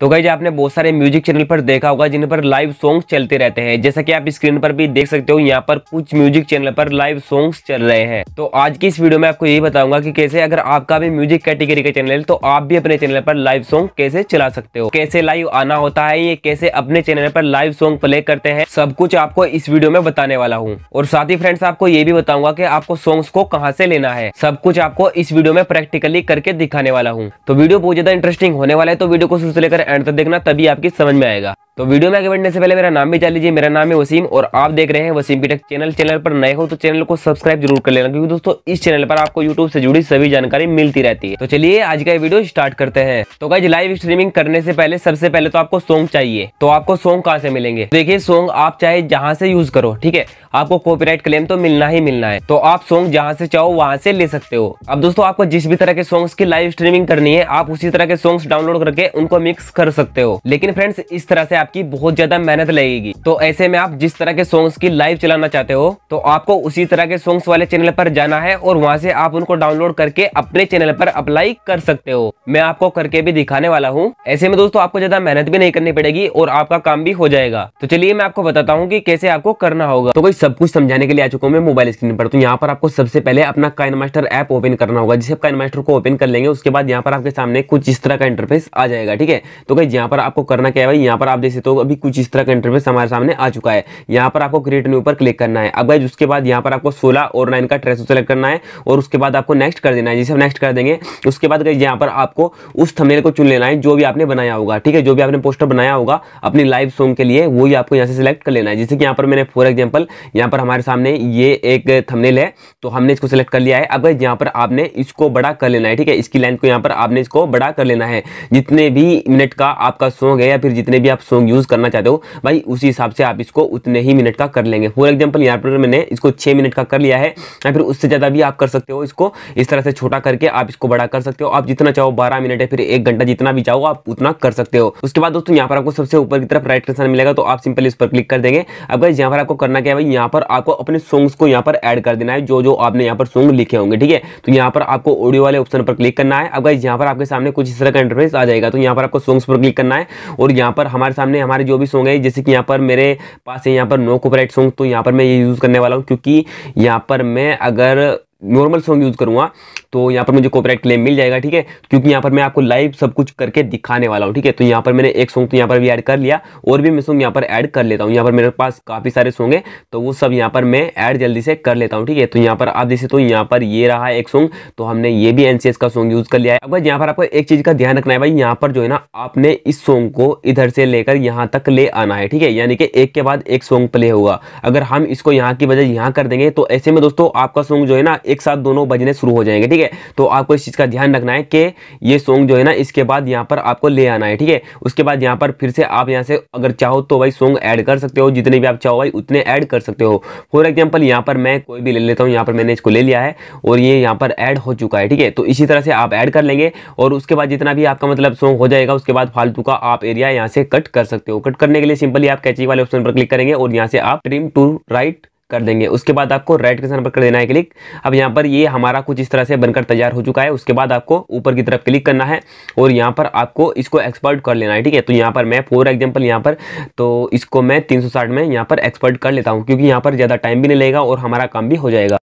तो गाइज आपने बहुत सारे म्यूजिक चैनल पर देखा होगा जिन पर लाइव सॉन्ग्स चलते रहते हैं जैसा कि आप स्क्रीन पर भी देख सकते हो यहाँ पर कुछ म्यूजिक चैनल पर लाइव सॉन्ग्स चल रहे हैं तो आज की इस वीडियो में आपको यही बताऊंगा कि कैसे अगर आपका भी म्यूजिक कैटेगरी का चैनल है तो आप भी अपने चैनल पर लाइव सॉन्ग कैसे चला सकते हो कैसे लाइव आना होता है ये कैसे अपने चैनल पर लाइव सॉन्ग प्ले करते हैं सब कुछ आपको इस वीडियो में बताने वाला हूँ और साथ ही फ्रेंड्स आपको ये भी बताऊंगा की आपको सॉन्ग्स को कहाँ से लेना है सब कुछ आपको इस वीडियो में प्रैक्टिकली करके दिखाने वाला हूँ तो वीडियो बहुत ज्यादा इंटरेस्टिंग होने वाला है तो वीडियो को शुरू से लेकर एंड तक देखना तभी आपकी समझ में आएगा तो वीडियो में आगे बढ़ने से पहले मेरा नाम भी जान लीजिए मेरा नाम है वसीम और आप देख रहे हैं वसीम पीटक चैनल चैनल पर नए हो तो चैनल को सब्सक्राइब जरूर कर लेना क्योंकि दोस्तों इस चैनल पर आपको यूट्यूब से जुड़ी सभी जानकारी मिलती रहती है तो चलिए आज का वीडियो स्टार्ट करते हैं तो गाइज लाइव स्ट्रीमिंग करने से पहले सबसे पहले तो आपको सॉन्ग चाहिए तो आपको सॉन्ग कहाँ से मिलेंगे देखिए सॉन्ग आप चाहे जहाँ से यूज करो ठीक है आपको कॉपीराइट क्लेम तो मिलना ही मिलना है तो आप सॉन्ग जहाँ से चाहो वहाँ से ले सकते हो अब दोस्तों आपको जिस भी तरह के सॉन्ग्स की लाइव स्ट्रीमिंग करनी है आप उसी तरह के सॉन्ग्स डाउनलोड करके उनको मिक्स कर सकते हो लेकिन फ्रेंड्स इस तरह से आप आपकी बहुत ज्यादा मेहनत लगेगी तो ऐसे में आप जिस तरह के सॉन्ग्स की लाइव चलाना चाहते हो तो आपको उसी तरह के सॉन्ग्स वाले चैनल पर जाना है और वहाँ से आप उनको डाउनलोड करके अपने चैनल पर अप्लाई कर सकते हो मैं आपको करके भी दिखाने वाला हूँ ऐसे में दोस्तों आपको ज्यादा मेहनत भी नहीं करनी पड़ेगी और आपका काम भी हो जाएगा तो चलिए मैं आपको बताता हूँ की कैसे आपको करना होगा तो कोई सब कुछ समझाने के लिए आ चुका हूँ मैं मोबाइल स्क्रीन पर तो यहाँ पर आपको सबसे पहले अपना काइन मास्टर ऐप ओपन करना होगा जिसे काइन मास्टर को ओपन कर लेंगे उसके बाद यहाँ पर आपके सामने कुछ इस तरह का इंटरफेस आ जाएगा ठीक है तो कहीं यहाँ पर आपको करना क्या है भाई यहाँ पर आप देख से तो अभी कुछ इस तरह का इंटरफेस हमारे सामने आ चुका है यहाँ पर आपको क्रिएट न्यू पर क्लिक करना है अब गाइज उसके बाद यहाँ पर आपको सोलह और नाइन का ट्रेस सेलेक्ट करना है और उसके बाद आपको नेक्स्ट कर देना है जिसे हम नेक्स्ट कर देंगे उसके बाद गाइज यहाँ पर आपको उस थमेल को चुन लेना है जो भी आपने बनाया होगा ठीक है जो भी आपने पोस्टर बनाया होगा अपनी लाइव सॉन्ग के लिए वही आपको यहाँ से सिलेक्ट कर लेना है जैसे कि यहाँ पर मैंने फॉर एग्जाम्पल यहाँ पर हमारे सामने ये एक थमनेल है तो हमने इसको सेलेक्ट कर लिया है अब यहाँ पर आपने इसको बड़ा कर लेना है ठीक है इसकी लाइन को यहाँ पर आपने इसको बड़ा कर लेना है जितने भी मिनट का आपका सॉन्ग है या फिर जितने भी आप सॉन्ग लोग यूज़ करना चाहते हो भाई उसी हिसाब से आप इसको उतने ही मिनट का कर लेंगे फॉर एग्जाम्पल यहाँ पर मैंने इसको छः मिनट का कर लिया है या फिर उससे ज़्यादा भी आप कर सकते हो इसको इस तरह से छोटा करके आप इसको बड़ा कर सकते हो आप जितना चाहो बारह मिनट या फिर एक घंटा जितना भी चाहो आप उतना कर सकते हो उसके बाद दोस्तों यहाँ पर आपको सबसे ऊपर की तरफ राइट का साइन मिलेगा तो आप सिंपल इस पर क्लिक कर देंगे अब गाइज यहाँ पर आपको करना क्या है भाई यहाँ पर आपको अपने सॉन्ग्स को यहाँ पर ऐड कर देना है जो जो आपने यहाँ पर सॉन्ग लिखे होंगे ठीक है तो यहाँ पर आपको ऑडियो वाले ऑप्शन पर क्लिक करना है अब गाइज यहाँ पर आपके सामने कुछ इस तरह का इंटरफेस आ जाएगा तो यहाँ पर आपको सॉन्ग्स पर क्लिक करना है और यहाँ पर हमारे सामने सामने हमारे जो भी सॉन्ग है जैसे कि यहाँ पर मेरे पास है यहाँ पर नो कॉपराइट सॉन्ग तो यहाँ पर मैं ये यूज़ करने वाला हूँ क्योंकि यहाँ पर मैं अगर नॉर्मल सॉन्ग यूज़ करूँगा तो यहाँ पर मुझे कॉपीराइट क्लेम मिल जाएगा ठीक है क्योंकि यहाँ पर मैं आपको लाइव सब कुछ करके दिखाने वाला हूँ ठीक है तो यहाँ पर मैंने एक सॉन्ग तो यहाँ पर भी ऐड कर लिया और भी मैं सॉन्ग यहाँ पर ऐड कर लेता हूँ यहाँ पर मेरे पास काफ़ी सारे सॉन्ग है तो वो सब यहाँ पर मैं ऐड जल्दी से कर लेता हूँ ठीक है तो यहाँ पर आप जैसे तो यहाँ पर ये रहा एक सॉन्ग तो हमने ये भी एन का सॉन्ग यूज़ कर लिया है अब यहाँ पर आपको एक चीज़ का ध्यान रखना है भाई यहाँ पर जो है ना आपने इस सॉन्ग को इधर से लेकर यहाँ तक ले आना है ठीक है यानी कि एक के बाद एक सॉन्ग प्ले होगा अगर हम इसको यहाँ की वजह यहाँ कर देंगे तो ऐसे में दोस्तों आपका सॉन्ग जो है ना एक साथ दोनों बजने शुरू हो जाएंगे ठीक है तो आपको इस चीज़ का ध्यान रखना है कि ये सॉन्ग जो है ना इसके बाद यहाँ पर आपको ले आना है ठीक है उसके बाद यहाँ पर फिर से आप यहाँ से अगर चाहो तो भाई सॉन्ग ऐड कर सकते हो जितने भी आप चाहो भाई उतने ऐड कर सकते हो फॉर एग्जाम्पल यहाँ पर मैं कोई भी ले लेता हूँ यहाँ पर मैंने इसको ले लिया है और ये यहाँ पर ऐड हो चुका है ठीक है तो इसी तरह से आप ऐड कर लेंगे और उसके बाद जितना भी आपका मतलब सॉन्ग हो जाएगा उसके बाद फालतू का आप एरिया यहाँ से कट कर सकते हो कट करने के लिए सिंपली आप कैची वाले ऑप्शन पर क्लिक करेंगे और यहाँ से आप ट्रिम टू राइट कर देंगे उसके बाद आपको राइट के निशान पर कर देना है क्लिक अब यहाँ पर ये हमारा कुछ इस तरह से बनकर तैयार हो चुका है उसके बाद आपको ऊपर की तरफ क्लिक करना है और यहाँ पर आपको इसको एक्सपर्ट कर लेना है ठीक है तो यहाँ पर मैं फॉर एग्जाम्पल यहाँ पर तो इसको मैं तीन में यहाँ पर एक्सपर्ट कर लेता हूँ क्योंकि यहाँ पर ज़्यादा टाइम भी नहीं लेगा और हमारा काम भी हो जाएगा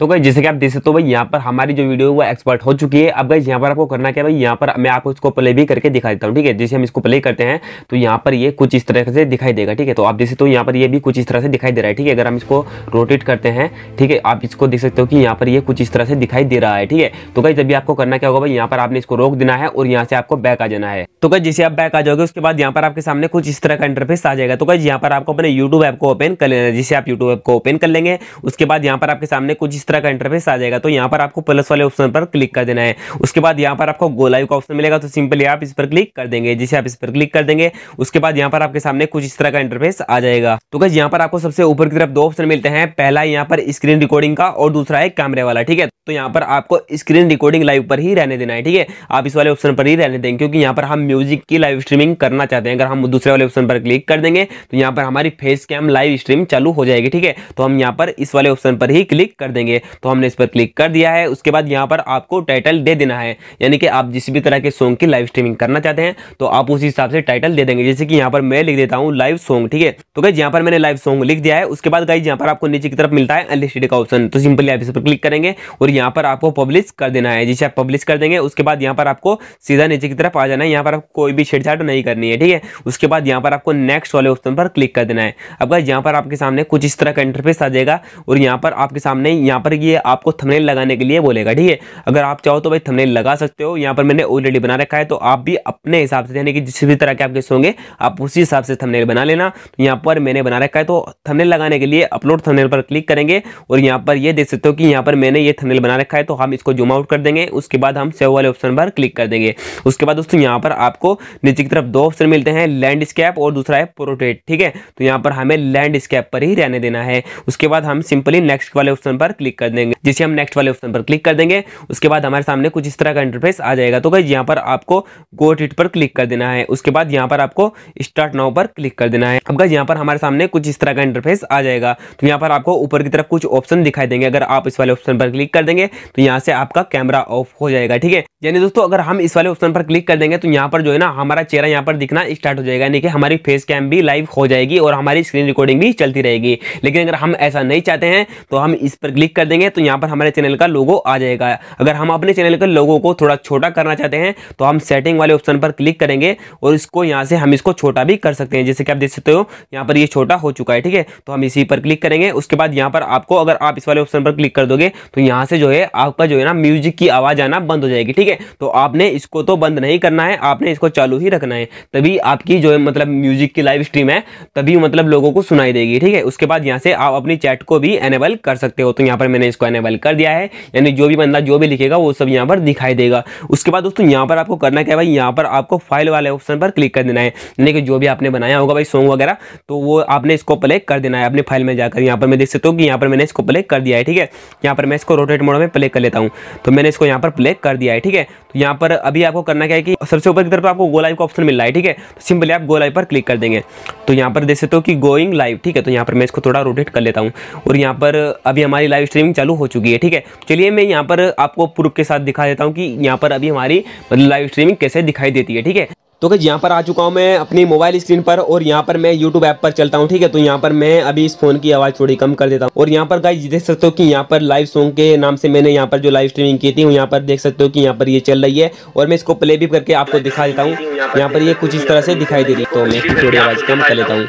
तो गई जैसे कि आप देख सकते हो भाई यहाँ पर हमारी जो वीडियो है वो एक्सपर्ट हो चुकी है अब गई यहाँ पर आपको करना क्या भाई यहाँ पर मैं आपको इसको प्ले भी करके दिखा देता हूँ ठीक है जैसे हम इसको प्ले करते हैं तो यहाँ पर ये कुछ इस तरह से दिखाई देगा ठीक है तो आप देख सकते हो यहाँ पर ये भी कुछ इस तरह से दिखाई दे रहा है ठीक है अगर हम इसको रोटेट करते हैं ठीक है आप इसको देख सकते हो कि यहाँ पर ये कुछ इस तरह से दिखाई दे रहा है ठीक है तो गई जब भी आपको करना क्या होगा भाई यहाँ पर आपने इसको रोक देना है और यहाँ से आपको बैक आ जाना है तो गई जैसे आप बैक आ जाओगे उसके बाद यहाँ पर आपके सामने कुछ इस तरह का इंटरफेस आ जाएगा तो गई यहाँ पर आपको अपने यूट्यूब ऐप को ओपन कर लेना जिसे आप यूट्यूब ऐप को ओपन कर लेंगे उसके बाद यहाँ पर आपके सामने कुछ तरह का इंटरफेस आ जाएगा तो यहाँ पर आपको प्लस वाले ऑप्शन पर क्लिक कर देना है उसके बाद यहाँ पर आपको गोलाइव का ऑप्शन मिलेगा तो सिंपली आप इस पर क्लिक कर देंगे जिसे आप इस पर क्लिक कर देंगे उसके बाद यहाँ पर आपके सामने कुछ इस तरह का इंटरफेस आ जाएगा तो गज यहाँ पर आपको सबसे ऊपर की तरफ दो ऑप्शन मिलते हैं पहला यहाँ पर स्क्रीन रिकॉर्डिंग का और दूसरा है कैमरे वाला ठीक है तो यहाँ पर आपको स्क्रीन रिकॉर्डिंग लाइव पर ही रहने देना है ठीक है आप इस वाले ऑप्शन पर ही रहने देंगे क्योंकि यहाँ पर हम म्यूजिक की लाइव स्ट्रीमिंग करना चाहते हैं अगर हम दूसरे वाले ऑप्शन पर क्लिक कर देंगे तो यहाँ पर हमारी फेस कैम लाइव स्ट्रीम चालू हो जाएगी ठीक है तो हम यहाँ पर इस वाले ऑप्शन पर ही क्लिक कर देंगे तो हमने इस पर क्लिक कर दिया है उसके बाद यहाँ पर आपको टाइटल दे देना है यानी कि आप जिस भी तरह के सॉन्ग की लाइव स्ट्रीमिंग करना चाहते हैं तो आप उस हिसाब से टाइटल दे देंगे जैसे कि यहाँ पर मैं लिख देता हूँ लाइव सॉन्ग ठीक है तो गाइज यहाँ पर मैंने लाइव सॉन्ग लिख दिया है उसके बाद गाइज यहाँ पर आपको नीचे की तरफ मिलता है अनलिस्टेड का ऑप्शन तो सिंपली आप इस पर क्लिक करेंगे और यहाँ पर आपको पब्लिश कर देना है जिसे आप पब्लिश कर देंगे उसके बाद यहाँ पर आपको सीधा नीचे की तरफ आ जाना है यहाँ पर आपको कोई भी छेड़छाड़ नहीं करनी है ठीक है उसके बाद यहाँ पर आपको नेक्स्ट वाले ऑप्शन पर क्लिक कर देना है अब गाइज यहाँ पर आपके सामने कुछ इस तरह का इंटरफेस आ जाएगा और यहाँ पर आपके सामने यहाँ यहाँ पर ये आपको थमनेल लगाने के लिए बोलेगा ठीक है अगर आप चाहो तो भाई थमनेल लगा सकते हो यहाँ पर मैंने ऑलरेडी बना रखा है तो आप भी अपने हिसाब से यानी कि जिस भी तरह के आपके होंगे आप उसी हिसाब से थमनेल बना लेना तो यहाँ पर मैंने बना रखा है तो थमनेल लगाने के लिए अपलोड थमनेल पर क्लिक करेंगे और यहाँ पर ये देख सकते हो कि यहाँ पर मैंने ये थमनेल बना रखा है तो हम इसको जूम आउट कर देंगे उसके बाद हम सेव वाले ऑप्शन पर क्लिक कर देंगे उसके बाद दोस्तों यहाँ पर आपको नीचे की तरफ दो ऑप्शन मिलते हैं लैंडस्केप और दूसरा है प्रोटेट ठीक है तो यहाँ पर हमें लैंडस्केप पर ही रहने देना है उसके बाद हम सिंपली नेक्स्ट वाले ऑप्शन पर क्लिक क्लिक कर देंगे जिसे हम नेक्स्ट वाले ऑप्शन पर क्लिक कर देंगे उसके बाद हमारे सामने कुछ इस तरह का इंटरफेस आ जाएगा तो भाई यहाँ पर आपको गो इट पर क्लिक कर देना है उसके बाद यहाँ पर आपको स्टार्ट नाउ पर क्लिक कर देना है अब गाइज यहाँ पर हमारे सामने कुछ इस तरह का इंटरफेस आ जाएगा तो यहाँ पर आपको ऊपर की तरफ कुछ ऑप्शन दिखाई देंगे अगर आप इस वाले ऑप्शन पर क्लिक कर देंगे तो यहाँ से आपका कैमरा ऑफ हो जाएगा ठीक है यानी दोस्तों अगर हम इस वाले ऑप्शन पर क्लिक कर देंगे तो यहाँ पर जो है ना हमारा चेहरा यहाँ पर दिखना स्टार्ट हो जाएगा यानी कि हमारी फेस कैम भी लाइव हो जाएगी और हमारी स्क्रीन रिकॉर्डिंग भी चलती रहेगी लेकिन अगर हम ऐसा नहीं चाहते हैं तो हम इस पर क्लिक कर देंगे तो यहाँ पर हमारे चैनल का लोगो आ जाएगा अगर हम अपने चैनल के लोगों को थोड़ा छोटा करना चाहते हैं तो हम सेटिंग वाले ऑप्शन पर क्लिक करेंगे और इसको यहाँ से हम इसको छोटा भी कर सकते हैं जैसे कि आप देख सकते हो यहाँ पर ये छोटा हो चुका है ठीक है तो हम इसी पर क्लिक करेंगे उसके बाद यहाँ पर आपको अगर आप इस वाले ऑप्शन पर क्लिक कर दोगे तो यहाँ से जो है आपका जो है ना म्यूजिक की आवाज़ आना बंद हो जाएगी ठीक है है तो आपने इसको तो बंद नहीं करना है आपने इसको चालू ही रखना है तभी आपकी जो है मतलब म्यूजिक की लाइव स्ट्रीम है तभी मतलब लोगों को सुनाई देगी ठीक है उसके बाद यहाँ से आप अपनी चैट को भी एनेबल कर सकते हो तो यहाँ पर मैंने इसको एनेबल कर दिया है यानी जो भी बंदा जो भी लिखेगा वो सब यहाँ पर दिखाई देगा उसके बाद दोस्तों यहाँ पर आपको करना क्या भाई यहाँ पर आपको फाइल वाले ऑप्शन पर क्लिक कर देना है यानी कि जो भी आपने बनाया होगा भाई सॉन्ग वगैरह तो वो आपने इसको प्ले कर देना है अपनी फाइल में जाकर यहाँ पर मैं देख सकता हूँ कि यहाँ पर मैंने इसको प्ले कर दिया है ठीक है यहाँ पर मैं इसको रोटेट मोड में प्ले कर लेता हूँ तो मैंने इसको यहाँ पर प्ले कर दिया है ठीक है है तो यहाँ पर अभी आपको करना क्या है कि सबसे ऊपर की तरफ आपको गो लाइव का ऑप्शन मिल रहा है ठीक है तो सिंपली आप गो लाइव पर क्लिक कर देंगे तो यहाँ पर देख सकते हो कि गोइंग लाइव ठीक है तो यहाँ पर मैं इसको थोड़ा रोटेट कर लेता हूँ और यहाँ पर अभी हमारी लाइव स्ट्रीमिंग चालू हो चुकी है ठीक है तो चलिए मैं यहाँ पर आपको प्रूफ के साथ दिखा देता हूँ कि यहाँ पर अभी हमारी मतलब लाइव स्ट्रीमिंग कैसे दिखाई देती है ठीक है तो कि यहाँ पर आ चुका हूँ मैं अपनी मोबाइल स्क्रीन पर और यहाँ पर मैं यूट्यूब ऐप पर चलता हूँ ठीक है तो यहाँ पर मैं अभी इस फोन की आवाज़ थोड़ी कम कर देता हूँ और यहाँ पर गाइज देख सकते हो कि यहाँ पर लाइव सॉन्ग के नाम से मैंने यहाँ पर जो लाइव स्ट्रीमिंग की थी यहाँ पर देख सकते हो कि यहाँ पर ये चल रही है और मैं इसको प्ले भी करके आपको दिखा देता हूँ यहाँ पर ये कुछ इस तरह से दिखाई दे रही है तो मैं थोड़ी आवाज़ कम कर लेता हूँ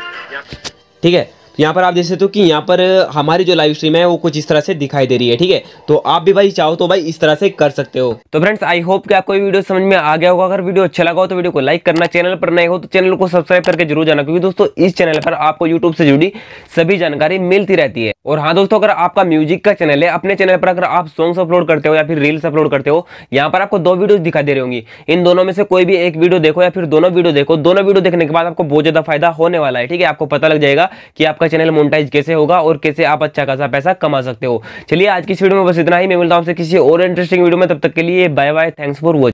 ठीक है तो यहाँ पर आप देख सकते हो कि यहाँ पर हमारी जो लाइव स्ट्रीम है वो कुछ इस तरह से दिखाई दे रही है ठीक है तो आप भी भाई चाहो तो भाई इस तरह से कर सकते हो तो फ्रेंड्स आई होप कि आपको वीडियो समझ में आ गया होगा अगर वीडियो अच्छा लगा हो तो वीडियो को लाइक करना चैनल पर नए हो तो चैनल को सब्सक्राइब करके जरूर जाना क्योंकि दोस्तों इस चैनल पर आपको यूट्यूब से जुड़ी सभी जानकारी मिलती रहती है और हाँ दोस्तों अगर आपका म्यूजिक का चैनल है अपने चैनल पर अगर आप सॉन्ग्स अपलोड करते हो या फिर रील्स अपलोड करते हो यहाँ पर आपको दो वीडियो दिखाई दे रही होंगी इन दोनों में से कोई भी एक वीडियो देखो या फिर दोनों वीडियो देखो दोनों वीडियो देखने के बाद आपको बहुत ज्यादा फायदा होने वाला है ठीक है आपको पता लग जाएगा कि आप आपका चैनल मोनिटाइज कैसे होगा और कैसे आप अच्छा खासा पैसा कमा सकते हो चलिए आज की इस वीडियो में बस इतना ही मैं मिलता हूँ आपसे किसी और इंटरेस्टिंग वीडियो में तब तक के लिए bye bye thanks for watching